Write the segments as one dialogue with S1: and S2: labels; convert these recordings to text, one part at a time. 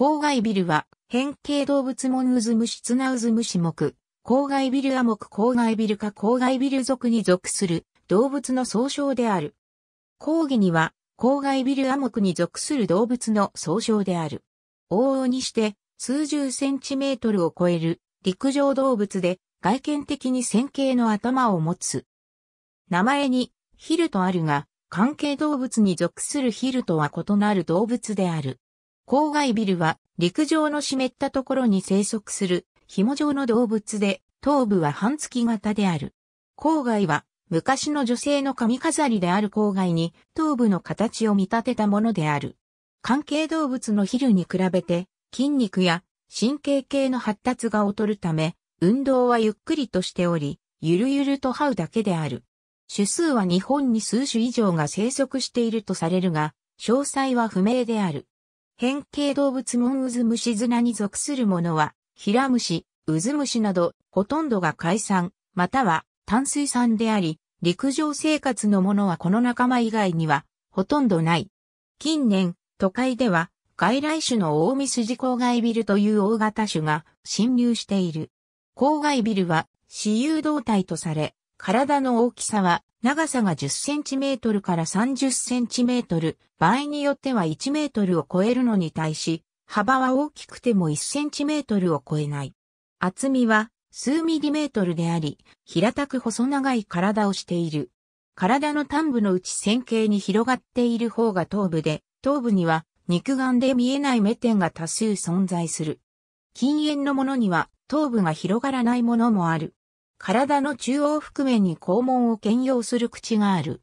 S1: 郊外ビルは、変形動物門渦虫砂渦虫目、郊外ビル亜目郊外ビルか郊外ビル属に属する動物の総称である。講義には、郊外ビル亜目に属する動物の総称である。往々にして、数十センチメートルを超える陸上動物で外見的に線形の頭を持つ。名前にヒルとあるが、関係動物に属するヒルとは異なる動物である。郊外ビルは陸上の湿ったところに生息する紐状の動物で、頭部は半月型である。郊外は昔の女性の髪飾りである郊外に頭部の形を見立てたものである。関係動物のヒルに比べて筋肉や神経系の発達が劣るため、運動はゆっくりとしており、ゆるゆると這うだけである。種数は日本に数種以上が生息しているとされるが、詳細は不明である。変形動物モンウズムシナに属するものは、ヒラムシ、ウズムシなど、ほとんどが海産、または淡水産であり、陸上生活のものはこの仲間以外には、ほとんどない。近年、都会では、外来種の大スジ郊外ビルという大型種が侵入している。郊外ビルは、私有動態とされ、体の大きさは長さが 10cm から 30cm、場合によっては 1m を超えるのに対し、幅は大きくても 1cm を超えない。厚みは数ミリメートルであり、平たく細長い体をしている。体の端部のうち線形に広がっている方が頭部で、頭部には肉眼で見えない目点が多数存在する。禁煙のものには頭部が広がらないものもある。体の中央覆面に肛門を兼用する口がある。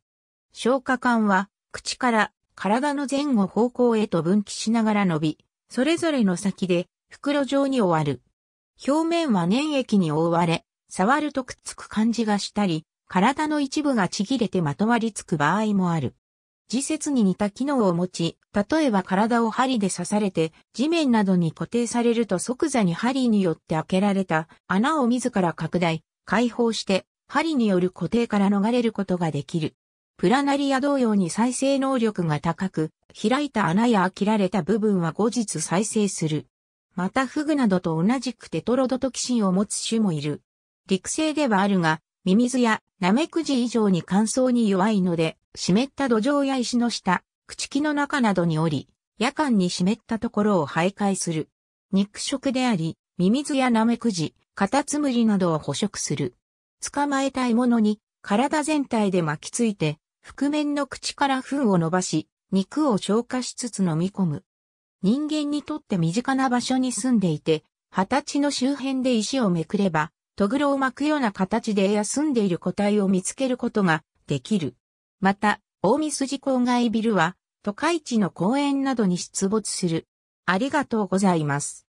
S1: 消化管は、口から体の前後方向へと分岐しながら伸び、それぞれの先で袋状に終わる。表面は粘液に覆われ、触るとくっつく感じがしたり、体の一部がちぎれてまとわりつく場合もある。自節に似た機能を持ち、例えば体を針で刺されて地面などに固定されると即座に針によって開けられた穴を自ら拡大、解放して、針による固定から逃れることができる。プラナリア同様に再生能力が高く、開いた穴や切られた部分は後日再生する。またフグなどと同じくテトロドトキシンを持つ種もいる。陸生ではあるが、ミミズやナメクジ以上に乾燥に弱いので、湿った土壌や石の下、朽木の中などにおり、夜間に湿ったところを徘徊する。肉食であり、ミミズやナメクジ、カタツムリなどを捕食する。捕まえたいものに体全体で巻きついて、覆面の口から糞を伸ばし、肉を消化しつつ飲み込む。人間にとって身近な場所に住んでいて、二十歳の周辺で石をめくれば、トグロを巻くような形で休んでいる個体を見つけることができる。また、大見筋郊外ビルは、都会地の公園などに出没する。ありがとうございます。